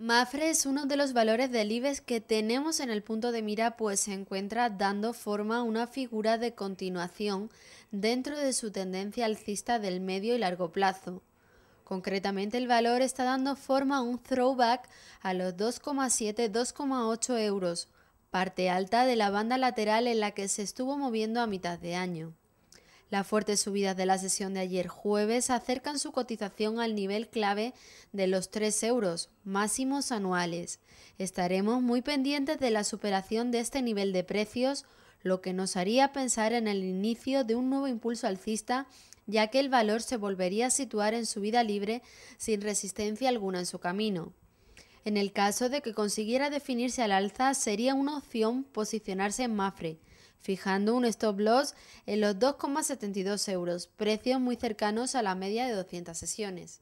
Mafre es uno de los valores del IBEX que tenemos en el punto de mira, pues se encuentra dando forma a una figura de continuación dentro de su tendencia alcista del medio y largo plazo. Concretamente, el valor está dando forma a un throwback a los 2,7-2,8 euros, parte alta de la banda lateral en la que se estuvo moviendo a mitad de año. Las fuertes subidas de la sesión de ayer jueves acercan su cotización al nivel clave de los 3 euros máximos anuales. Estaremos muy pendientes de la superación de este nivel de precios, lo que nos haría pensar en el inicio de un nuevo impulso alcista, ya que el valor se volvería a situar en su vida libre sin resistencia alguna en su camino. En el caso de que consiguiera definirse al alza, sería una opción posicionarse en Mafre, fijando un stop loss en los 2,72 euros, precios muy cercanos a la media de 200 sesiones.